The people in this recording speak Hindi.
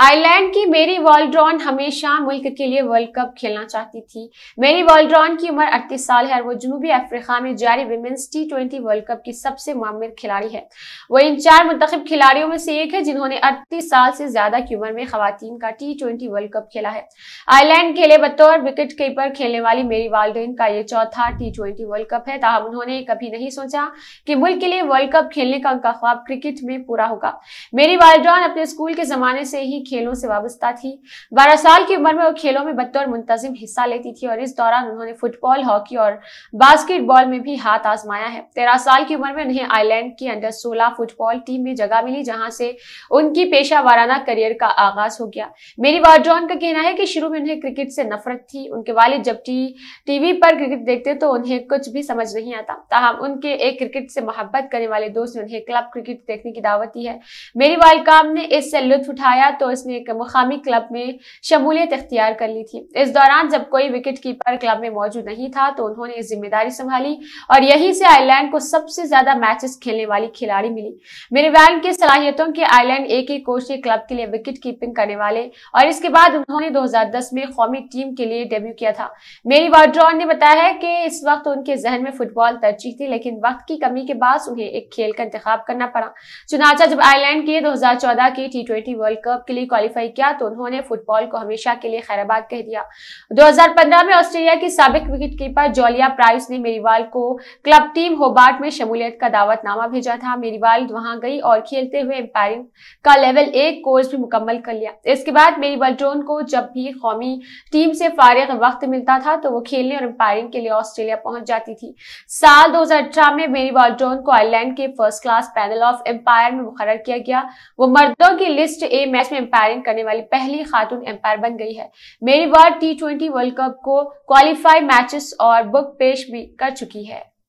आयरलैंड की मेरी वॉल्ड्रॉन हमेशा मुल्क के लिए वर्ल्ड कप खेलना चाहती थी मेरी वॉल्ड्रॉन की उम्र 38 साल है और वो जनूबी अफ्रीका में जारी women's T twenty World Cup की सबसे मामिर खिलाड़ी है वो इन चार मुंतब खिलाड़ियों में से एक है जिन्होंने अड़तीस साल से ज्यादा की उम्र में खातन का टी ट्वेंटी वर्ल्ड कप खेला है आयरलैंड के लिए बतौर विकेट कीपर खेलने वाली मेरी वालडेन का ये चौथा टी ट्वेंटी वर्ल्ड कप है तहम उन्होंने कभी नहीं सोचा कि मुल्क के लिए वर्ल्ड कप खेलने का उनका ख्वाब क्रिकेट में पूरा होगा मेरी वालड्रॉन अपने स्कूल के जमाने से ही खेलों से वाबस्ता थी बारह साल की उम्र में वो खेलों में बतौर मुंतजिम हिस्सा लेती थी और इस दौरान उन्होंने फुटबॉल हॉकी और बास्केटबॉल में भी हाथ आजमाया है तेरह साल की उम्र में उन्हें आयरलैंड की अंडर सोलह फुटबॉल टीम में जगह मिली जहां से उनकी पेशा वाराना करियर का आगाज हो गया मेरी वार्ड्रॉन का कहना है कि शुरू में उन्हें क्रिकेट से नफरत थी उनके वालिद जब टी टीवी पर क्रिकेट देखते तो उन्हें कुछ भी समझ नहीं आता ताहम उनके एक क्रिकेट से मोहब्बत करने वाले दोस्त ने उन्हें क्लब क्रिकेट देखने की दावत दी है मेरी वाल ने इससे लुत्फ उठाया तो उसने एक मुकामी क्लब में शमूलियत अख्तियार कर ली थी इस दौरान जब कोई विकेट कीपर क्लब में मौजूद नहीं था तो उन्होंने जिम्मेदारी संभाली और यहीं से आयरलैंड को सबसे ज्यादा मैचेस खेलने वाली खिलाड़ी मिली मेरे वैन के सलाहियतों के आयरलैंड एक ही कोच ने क्लब के लिए विकेट कीपिंग करने वाले और इसके बाद उन्होंने दो में कौमी टीम के लिए डेब्यू किया था मेरी वाड्रॉन ने बताया है कि इस वक्त उनके जहन में फुटबॉल तरजीह थी लेकिन वक्त की कमी के बाद उन्हें एक खेल का इंतजाम करना पड़ा चुनाचा जब आयरलैंड के 2014 के टी ट्वेंटी वर्ल्ड कप के लिए लिए क्वालिफाई किया तो उन्होंने फुटबॉल को हमेशा के लिए खैराबाद कह दिया 2015 में ऑस्ट्रेलिया के सबक विकेट कीपर जोलिया प्राइस ने मेरीवाल को क्लब टीम होबार्ट में शमूलियत का दावतनामा भेजा था मेरीवाल वहां गई और खेलते हुए एम्पायरिंग का लेवल एक कोर्स भी मुकम्मल कर लिया इसके बाद मेरीवाल ड्रोन को जब भी कौमी टीम से फारिग वक्त मिलता था तो वो खेलने और एम्पायरिंग के लिए ऑस्ट्रेलिया पहुंच जाती थी साल दो में मेरी वॉल्ड्रोन को आयरलैंड के first class panel of umpire में मुकर किया गया वो मर्दों की लिस्ट ए मैच में एम्पायरिंग करने वाली पहली खातून एम्पायर बन गई है मेरी बार टी ट्वेंटी वर्ल्ड कप को क्वालिफाई मैचेस और बुक पेश भी कर चुकी है